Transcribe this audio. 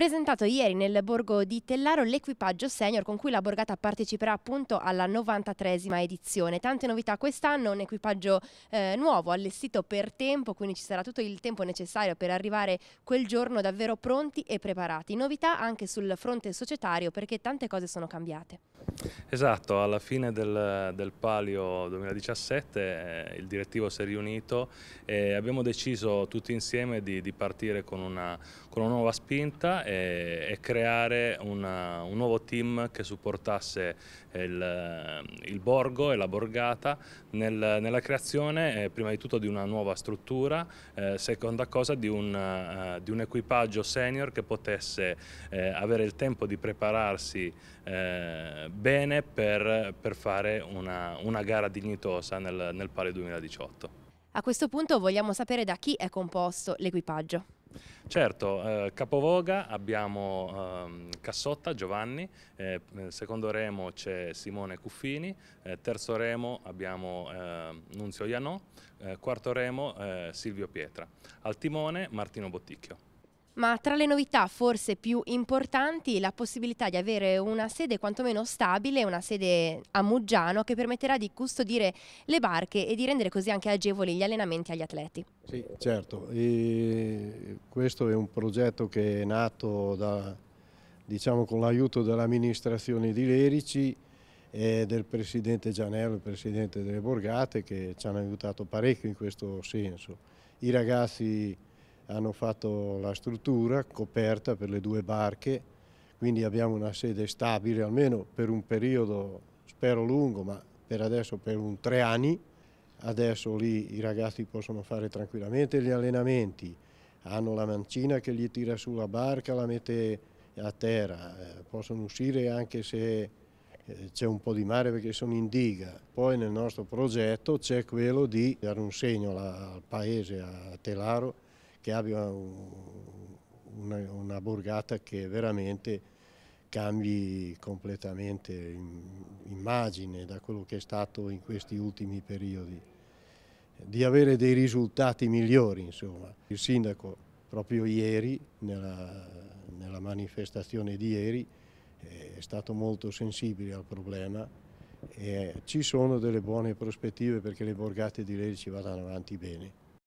presentato ieri nel borgo di Tellaro l'equipaggio senior con cui la borgata parteciperà appunto alla 93esima edizione. Tante novità quest'anno, un equipaggio eh, nuovo, allestito per tempo, quindi ci sarà tutto il tempo necessario per arrivare quel giorno davvero pronti e preparati. Novità anche sul fronte societario perché tante cose sono cambiate. Esatto, alla fine del, del Palio 2017 eh, il direttivo si è riunito e abbiamo deciso tutti insieme di, di partire con una, con una nuova spinta e, eh, e creare una, un nuovo team che supportasse il, il borgo e la borgata nel, nella creazione eh, prima di tutto di una nuova struttura, eh, seconda cosa di un, uh, di un, equipaggio senior che potesse eh, avere il tempo di prepararsi eh, bene per, per fare una, una, gara dignitosa nel, nel Pale 2018. A questo punto vogliamo sapere da chi è composto l'equipaggio. Certo, eh, capovoga abbiamo eh, Cassotta Giovanni, eh, eh, secondo remo c'è Simone Cuffini, eh, terzo remo abbiamo ehm, Nunzio Ianò, eh, quarto remo Silvio Pietra, al timone Martino Botticchio ma tra le novità forse più importanti la possibilità di avere una sede quantomeno stabile, una sede a Muggiano che permetterà di custodire le barche e di rendere così anche agevoli gli allenamenti agli atleti. Sì, certo, e questo è un progetto che è nato da, diciamo, con l'aiuto dell'amministrazione di Lerici e del presidente Gianello, il presidente delle Borgate, che ci hanno aiutato parecchio in questo senso. I ragazzi hanno fatto la struttura coperta per le due barche, quindi abbiamo una sede stabile almeno per un periodo, spero lungo, ma per adesso per un tre anni. Adesso lì i ragazzi possono fare tranquillamente gli allenamenti, hanno la mancina che gli tira sulla barca, la mette a terra, eh, possono uscire anche se eh, c'è un po' di mare perché sono in diga. Poi nel nostro progetto c'è quello di dare un segno al paese, a Telaro, che abbia una, una borgata che veramente cambi completamente immagine da quello che è stato in questi ultimi periodi, di avere dei risultati migliori insomma. Il sindaco proprio ieri, nella, nella manifestazione di ieri, eh, è stato molto sensibile al problema e eh, ci sono delle buone prospettive perché le borgate di lei ci vadano avanti bene.